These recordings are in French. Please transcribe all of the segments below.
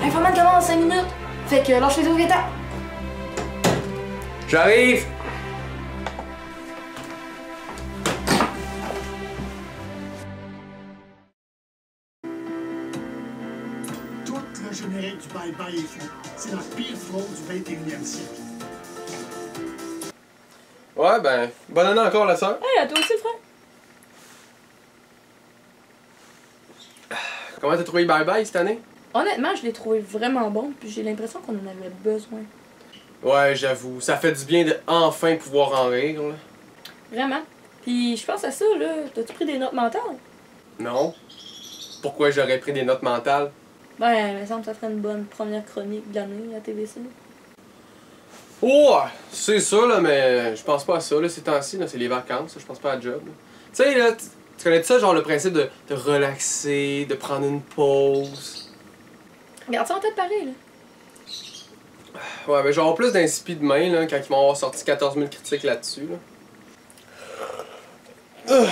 L'informat demande en 5 minutes. Fait que lâche les au J'arrive! Tout le générique du Bye Bye est fou. C'est la pire fraude du 21e siècle. Ouais, ben, bonne année encore, la soeur. Hey, à toi aussi, frère. Comment t'as trouvé Bye Bye cette année? honnêtement, je l'ai trouvé vraiment bon, puis j'ai l'impression qu'on en avait besoin. Ouais, j'avoue. Ça fait du bien de enfin pouvoir en rire, là. Vraiment. Puis je pense à ça, là. T'as-tu pris des notes mentales? Non. Pourquoi j'aurais pris des notes mentales? Ben, il me semble que ça ferait une bonne première chronique de à TVC. Oh! C'est ça, là, mais je pense pas à ça, là. Ces temps-ci, là, c'est les vacances. Je pense pas à job. Tu sais, là, tu connais ça, genre le principe de, de relaxer, de prendre une pause? Regarde ça en tête pareil, là. Ouais, mais en plus d'un main là, quand ils vont avoir sorti 14 000 critiques là-dessus, là. Ah,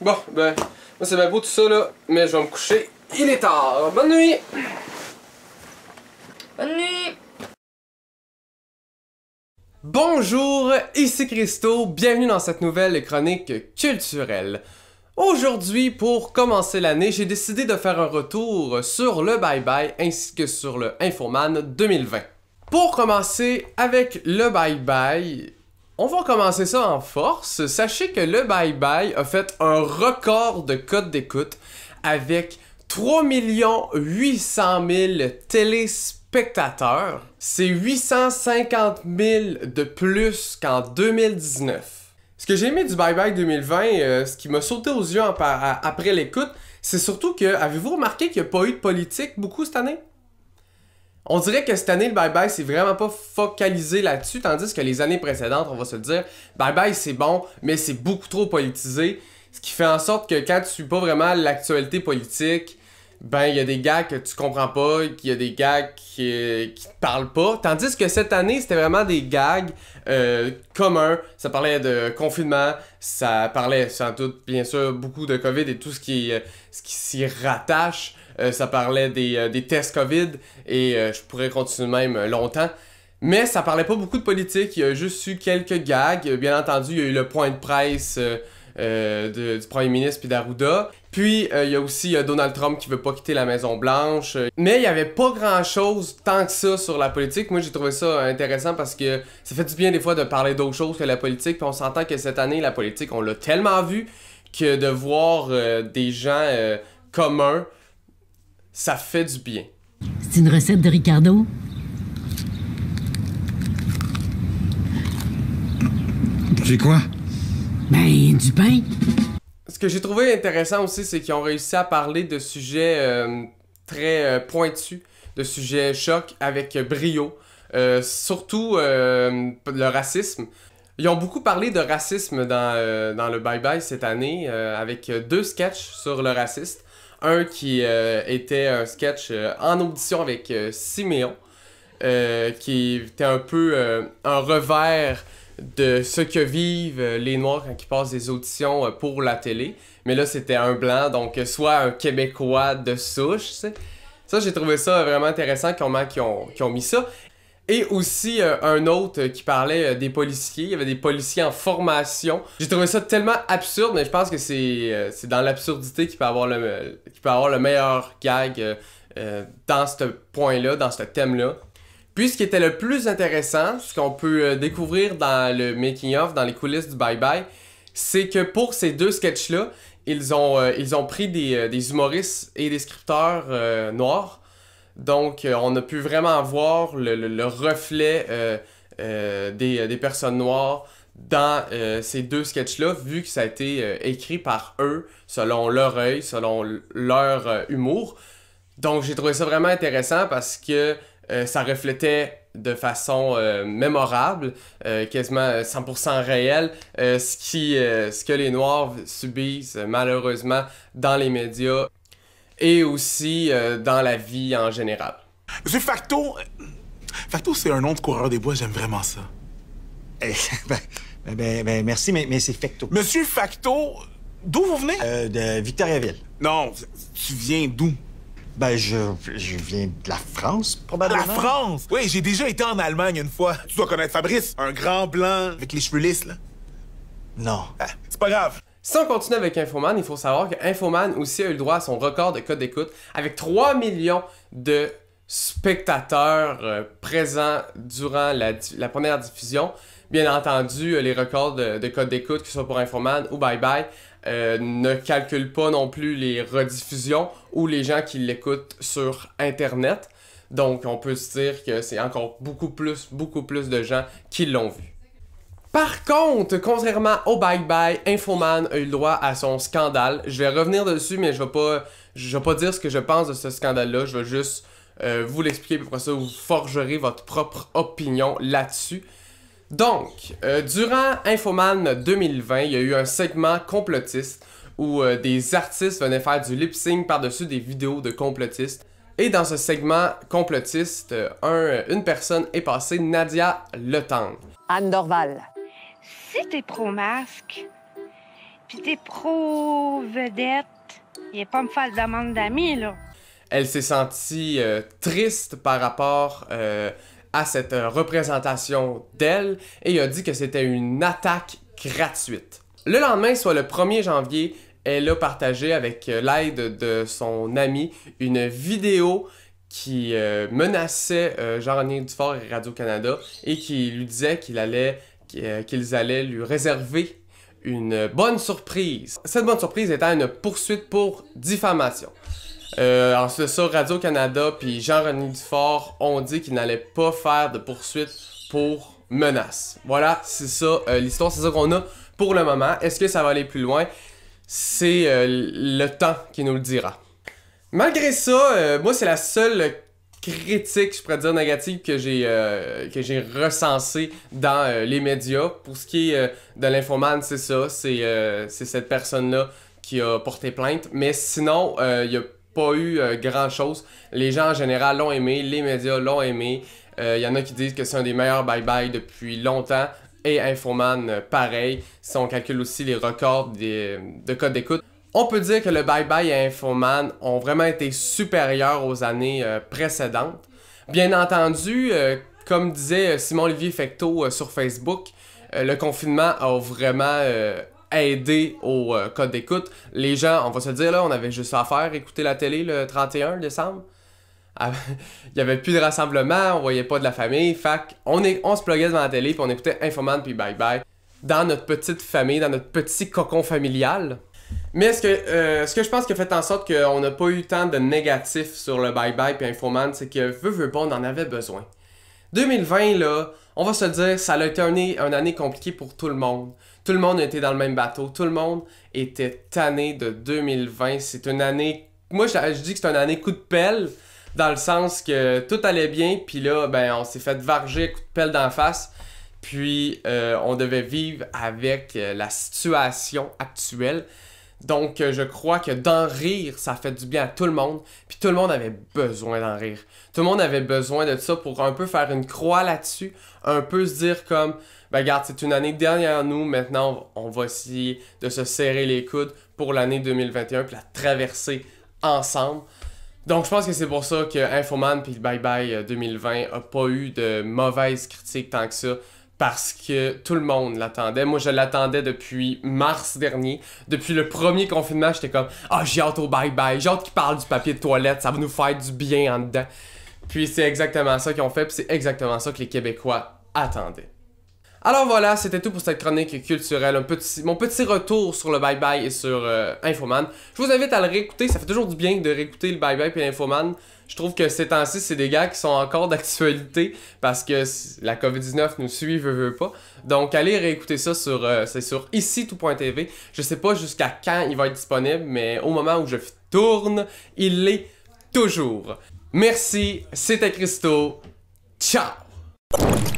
bon, ben, moi c'est bien beau tout ça, là, mais je vais me coucher. Il est tard. Bonne nuit! Bonne nuit! Bonjour, ici Christo, bienvenue dans cette nouvelle chronique culturelle. Aujourd'hui, pour commencer l'année, j'ai décidé de faire un retour sur le Bye Bye ainsi que sur le Infoman 2020. Pour commencer avec le Bye Bye, on va commencer ça en force. Sachez que le Bye Bye a fait un record de code d'écoute avec 3 800 000 téléspectateurs. C'est 850 000 de plus qu'en 2019. Ce que j'ai aimé du Bye Bye 2020, euh, ce qui m'a sauté aux yeux après l'écoute, c'est surtout que, avez-vous remarqué qu'il n'y a pas eu de politique beaucoup cette année? On dirait que cette année, le Bye Bye, c'est vraiment pas focalisé là-dessus, tandis que les années précédentes, on va se le dire, Bye Bye, c'est bon, mais c'est beaucoup trop politisé, ce qui fait en sorte que quand tu suis pas vraiment l'actualité politique, ben il y a des gags que tu comprends pas, qu'il y a des gags qui, te parlent pas. Tandis que cette année, c'était vraiment des gags euh, communs. Ça parlait de confinement, ça parlait sans doute bien sûr beaucoup de Covid et tout ce qui, euh, ce qui s'y rattache. Euh, ça parlait des, des, tests Covid et je pourrais continuer même longtemps. Mais ça parlait pas beaucoup de politique, il y a juste eu quelques gags. Bien entendu, il y a eu le point de presse euh, du premier ministre puis d'Arruda. Puis euh, il y a aussi euh, Donald Trump qui veut pas quitter la Maison Blanche. Mais il y avait pas grand chose tant que ça sur la politique. Moi j'ai trouvé ça intéressant parce que ça fait du bien des fois de parler d'autres choses que la politique. Puis on s'entend que cette année la politique on l'a tellement vu que de voir des gens communs, ça fait du bien. C'est une recette de Ricardo? J'ai quoi? Ben, du pain. Ce que j'ai trouvé intéressant aussi, c'est qu'ils ont réussi à parler de sujets euh, très euh, pointus, de sujets chocs avec brio. Euh, surtout le racisme. Ils ont beaucoup parlé de racisme dans, dans le Bye Bye cette année, avec deux sketchs sur le raciste. Un qui était un sketch en audition avec Siméon, qui était un peu un revers de ce que vivent euh, les Noirs quand ils passent des auditions euh, pour la télé. Mais là, c'était un blanc, donc euh, soit un Québécois de souche. Ça, j'ai trouvé ça vraiment intéressant, comment ils ont, ont mis ça. Et aussi un autre qui parlait des policiers. Il y avait des policiers en formation. J'ai trouvé ça tellement absurde, mais je pense que c'est dans l'absurdité qu'il peut, avoir le, peut avoir le meilleur gag dans ce point-là, dans ce thème-là. Puis ce qui était le plus intéressant, ce qu'on peut euh, découvrir dans le making-of, dans les coulisses du Bye Bye, c'est que pour ces deux sketchs-là, ils ont, euh, pris euh, des, humoristes et des scripteurs noirs. Donc, on a pu vraiment voir le, reflet des, des, personnes noires dans ces deux sketchs-là, vu que ça a été écrit par eux, selon leur œil, selon leur humour. Donc, j'ai trouvé ça vraiment intéressant parce que euh, ça reflétait de façon euh, mémorable, euh, quasiment 100% réel, ce, qui, ce que les Noirs subissent malheureusement dans les médias et aussi dans la vie en général. Monsieur Facto, Facto c'est un nom de coureur des bois, j'aime vraiment ça. Eh ben, ben, ben, ben, merci, mais, mais c'est Facto. Monsieur Facto, d'où vous venez? de Victoriaville. Non, tu viens d'où? Ben, je, viens de la France, probablement. La France? Oui, j'ai déjà été en Allemagne une fois. Tu dois connaître Fabrice, un grand blanc avec les cheveux lisses, là. Non. Ah, c'est pas grave. Si on continue avec Infoman, il faut savoir que aussi a eu le droit à son record de code d'écoute avec 3 millions de spectateurs euh, présents durant la, première diffusion. Bien entendu, euh, les records de, de code d'écoute, que ce soit pour Infoman ou Bye Bye, euh, ne calcule pas non plus les rediffusions ou les gens qui l'écoutent sur Internet. Donc on peut se dire que c'est encore beaucoup plus, beaucoup plus de gens qui l'ont vu. Par contre, contrairement au Bye Bye, Infoman a eu le droit à son scandale. Je vais revenir dessus, mais je vais pas, je vais pas dire ce que je pense de ce scandale-là. Je vais juste euh, vous l'expliquer, puis après ça, vous forgerez votre propre opinion là-dessus. Donc, euh, durant Infoman 2020, il y a eu un segment complotiste où euh, des artistes venaient faire du lip-sync par-dessus des vidéos de complotistes. Et dans ce segment complotiste, euh, une personne est passée, Nadia Tang. Anne Dorval. Si t'es pro-masque, puis t'es pro-vedette, il a pas me faire de d'amis, là. Elle s'est sentie triste par rapport à cette euh, représentation d'elle et a dit que c'était une attaque gratuite. Le lendemain, soit le 1er janvier, elle a partagé avec euh, l'aide de son ami une vidéo qui euh, menaçait Jean-René Dufort et Radio-Canada et qui lui disait qu'il allait qu'ils allaient lui réserver une bonne surprise. Cette bonne surprise étant une poursuite pour diffamation. Euh, ensuite ça, Radio-Canada puis Jean-René Dufort ont dit qu'ils n'allaient pas faire de poursuite pour menace. Voilà, c'est ça euh, l'histoire, c'est ça qu'on a pour le moment. Est-ce que ça va aller plus loin? C'est euh, le temps qui nous le dira. Malgré ça, euh, moi c'est la seule critique, je pourrais dire négative, que j'ai recensée dans les médias. Pour ce qui est de l'infoman, c'est ça, c'est cette personne-là qui a porté plainte. Mais sinon, il y a pas eu euh, grand chose. Les gens en général l'ont aimé, les médias l'ont aimé. Il euh, y en a qui disent que c'est un des meilleurs bye-bye depuis longtemps. Et Infoman, euh, pareil, si on calcule aussi les records de code d'écoute. On peut dire que le bye-bye et Infoman ont vraiment été supérieurs aux années précédentes. Bien entendu, comme disait Simon-Olivier Fecteau sur Facebook, le confinement a vraiment aider au euh, code d'écoute. Les gens, on va se dire, là, on avait juste à faire écouter la télé le 31 décembre. Il n'y avait plus de rassemblement, on voyait pas de la famille. Fac, on, est, on se pluguait devant la télé, puis on écoutait Infoman puis Bye Bye. Dans notre petite famille, dans notre petit cocon familial. Mais ce que, euh, ce que je pense qui a fait en sorte qu'on n'a pas eu tant de négatifs sur le Bye Bye puis Infoman, c'est que, veut, veut pas, on en avait besoin. 2020, là, on va se dire, ça a été une, année compliquée pour tout le monde. Tout le monde était dans le même bateau. Tout le monde était tanné de 2020. C'est une année... Moi, je, dis que c'est une année coup de pelle, dans le sens que tout allait bien, puis là, ben, on s'est fait varger coup de pelle d'en face. Puis, euh, on devait vivre avec euh, la situation actuelle. Donc, euh, je crois que d'en rire, ça fait du bien à tout le monde. Puis tout le monde avait besoin d'en rire. Tout le monde avait besoin de ça pour un peu faire une croix là-dessus. Un peu se dire comme, ben regarde, c'est une année derrière nous. Maintenant, on va essayer de se serrer les coudes pour l'année 2021 puis la traverser ensemble. Donc, je pense que c'est pour ça que Infoman puis Bye Bye 2020 euh, a pas eu de mauvaises critiques tant que ça parce que tout le monde l'attendait. Moi, je l'attendais depuis mars dernier. Depuis le premier confinement, j'étais comme Ah, j'ai hâte au bye-bye, j'ai hâte qu'ils parlent du papier de toilette, ça va nous faire du bien en dedans. Puis c'est exactement ça qu'ils ont fait, puis c'est exactement ça que les Québécois attendaient. Alors voilà, c'était tout pour cette chronique culturelle, mon petit retour sur le Bye Bye et sur euh, Infoman. Je vous invite à le réécouter, ça fait toujours du bien de réécouter le Bye Bye et Infoman. Je trouve que ces temps-ci, c'est des gars qui sont encore d'actualité parce que la COVID-19 nous suit, veut, pas. Donc, allez réécouter ça sur, euh, c'est sur ici tout.tv. Je sais pas jusqu'à quand il va être disponible, mais au moment où je tourne, il l'est toujours. Merci, c'était Christo. Ciao!